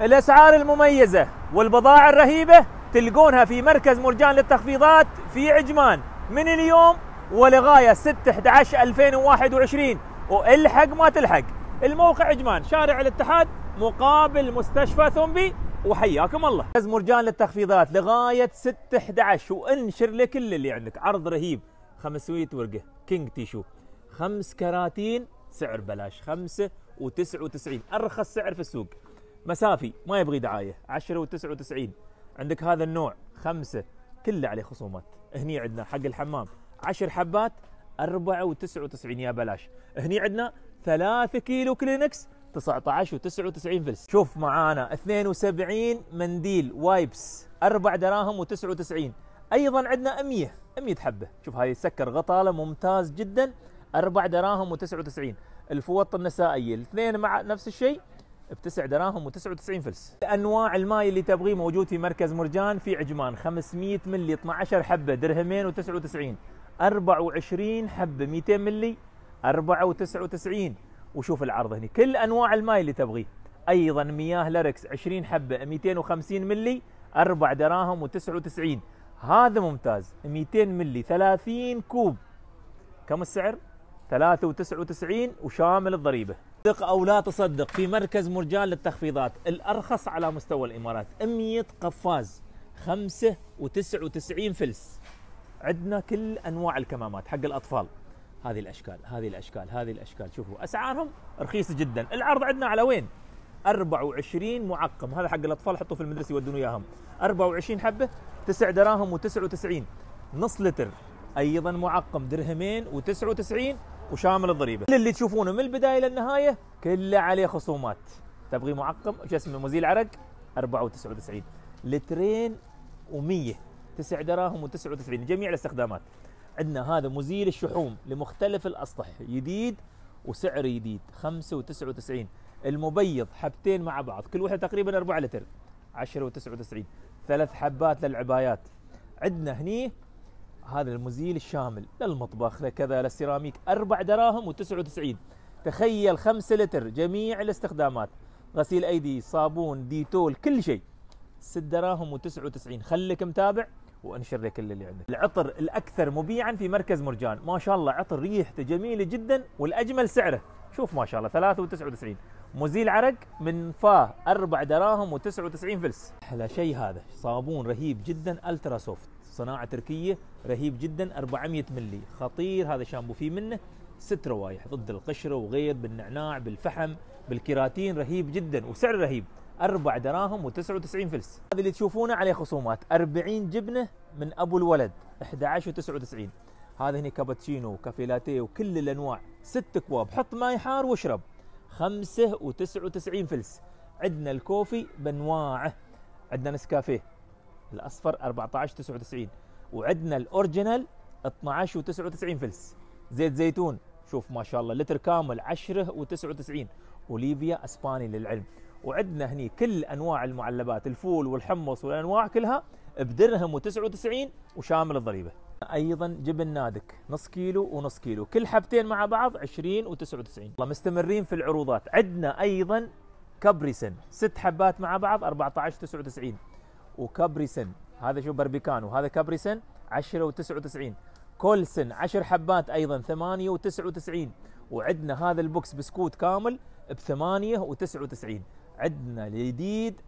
الأسعار المميزة والبضاعة الرهيبة تلقونها في مركز مرجان للتخفيضات في عجمان من اليوم ولغاية 6 11 2021 والحق ما تلحق الموقع عجمان شارع الاتحاد مقابل مستشفى ثومبي وحياكم الله مركز مرجان للتخفيضات لغاية 6 11 وانشر لكل اللي عندك عرض رهيب 500 ورقة كينج تيشو خمس كراتين سعر بلاش 5 و99 أرخص سعر في السوق مسافي ما يبغي دعايه 10 و99 عندك هذا النوع خمسه كله عليه خصومات هني عندنا حق الحمام 10 حبات 4.99 يا بلاش هني عندنا 3 كيلو كلينكس 19 و99 فلس شوف معانا 72 منديل وايبس 4 دراهم و99 ايضا عندنا 100 100 حبه شوف هاي السكر غطاله ممتاز جدا 4 دراهم و99 الفوط النسائيه الاثنين مع نفس الشيء بتسع دراهم و99 فلس انواع الماي اللي تبغيه موجود في مركز مرجان في عجمان 500 ملي 12 حبه درهمين و99 24 حبه 200 ملي 4.99 وشوف العرض هنا كل انواع الماي اللي تبغيه ايضا مياه لاركس 20 حبه 250 ملي 4 دراهم و99 هذا ممتاز 200 ملي 30 كوب كم السعر 3.99 وشامل الضريبه تصدق او لا تصدق في مركز مرجان للتخفيضات الارخص على مستوى الامارات 100 قفاز 95 فلس عندنا كل انواع الكمامات حق الاطفال هذه الاشكال هذه الاشكال هذه الاشكال شوفوا اسعارهم رخيصه جدا العرض عندنا على وين 24 معقم هذا حق الاطفال حطوه في المدرسه يودون اياهم 24 حبه 9 دراهم و99 نص لتر ايضا معقم درهمين و99 وشامل الضريبه كل اللي تشوفونه من البدايه للنهايه كله عليه خصومات تبغي معقم شو اسمه مزيل عرق 94 لترين و100 9 دراهم و99 جميع الاستخدامات عندنا هذا مزيل الشحوم لمختلف الاسطح جديد وسعر جديد 95 المبيض حبتين مع بعض كل واحده تقريبا 4 لتر 10.99 ثلاث حبات للعبايات عندنا هني هذا المزيل الشامل للمطبخ لكذا للسيراميك 4 دراهم و99 تخيل 5 لتر جميع الاستخدامات غسيل أيدي صابون ديتول كل شيء 6 دراهم و99 خليك متابع وانشر لك كل اللي عندك العطر الأكثر مبيعا في مركز مرجان ما شاء الله عطر ريحته جميلة جدا والأجمل سعره شوف ما شاء الله 93 مزيل عرق من فاه 4 دراهم و99 فلس احلى شيء هذا صابون رهيب جدا الترا سوفت صناعه تركيه رهيب جدا 400 ملي خطير هذا شامبو فيه منه ست روايح ضد القشره وغير بالنعناع بالفحم بالكيراتين رهيب جدا وسعر رهيب اربع دراهم و99 فلس هذا اللي تشوفونه عليه خصومات 40 جبنه من ابو الولد 11 و99 هذا هنا كابتشينو وكافيلاتيه وكل الانواع ست اكواب حط ماي حار واشرب 5 و99 فلس عندنا الكوفي بانواعه عندنا نسكافيه الاصفر 1499 وعندنا الاوريجينال 1299 فلس زيت زيتون شوف ما شاء الله لتر كامل 10 و99 وليفيا اسباني للعلم وعندنا هني كل انواع المعلبات الفول والحمص والانواع كلها بدرهم و99 وشامل الضريبه ايضا جبن نادك نص كيلو ونص كيلو كل حبتين مع بعض 20 و99 مستمرين في العروضات عندنا ايضا كبريسن ست حبات مع بعض 14 99 سن هذا شو بربيكان وهذا سن 10 و99 كولسن 10 حبات ايضا 8 و99 وعندنا هذا البوكس بسكوت كامل ب 8 و99 عندنا الجديد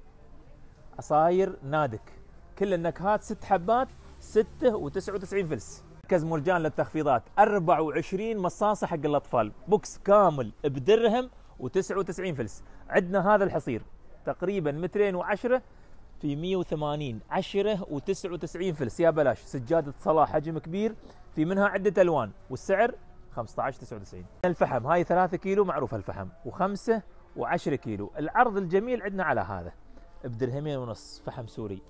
عصاير نادك كل النكهات ست حبات 6 و99 فلس مركز مرجان للتخفيضات 24 مصاصه حق الاطفال بوكس كامل بدرهم و99 فلس عندنا هذا الحصير تقريبا مترين وعشرة في 180 10 و99 فلس يا بلاش سجادة صلاة حجم كبير في منها عدة ألوان والسعر 15 99 الفحم هاي 3 كيلو معروف الفحم و5 و10 كيلو العرض الجميل عندنا على هذا بدرهمين ونص فحم سوري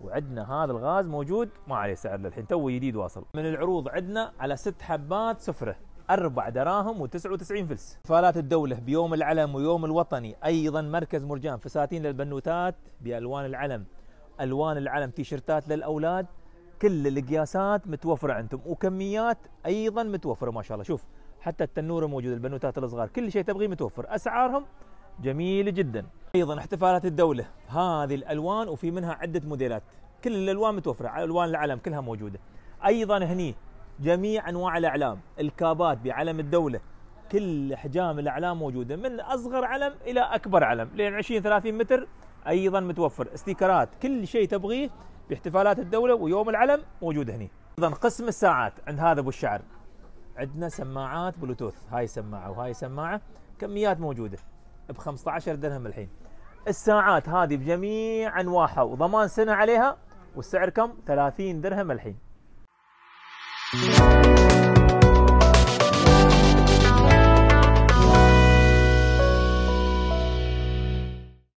وعندنا هذا الغاز موجود ما عليه سعر للحين تو جديد واصل من العروض عندنا على ست حبات سفره أربع دراهم و99 فلس فالات الدولة بيوم العلم ويوم الوطني أيضا مركز مرجان فساتين للبنوتات بألوان العلم ألوان العلم تيشرتات للأولاد كل القياسات متوفرة عندهم وكميات أيضا متوفرة ما شاء الله شوف حتى التنورة موجودة البنوتات الصغار كل شيء تبغيه متوفر أسعارهم جميلة جدا أيضا احتفالات الدولة هذه الألوان وفي منها عدة موديلات كل الألوان متوفرة ألوان العلم كلها موجودة أيضا هني جميع انواع الاعلام الكابات بعلم الدوله كل احجام الاعلام موجوده من اصغر علم الى اكبر علم لين 20 30 متر ايضا متوفر استيكرات كل شيء تبغيه باحتفالات الدوله ويوم العلم موجود هنا ايضا قسم الساعات عند هذا ابو الشعر عندنا سماعات بلوتوث هاي سماعه وهاي سماعه كميات موجوده ب 15 درهم الحين الساعات هذه بجميع انواعها وضمان سنه عليها والسعر كم 30 درهم الحين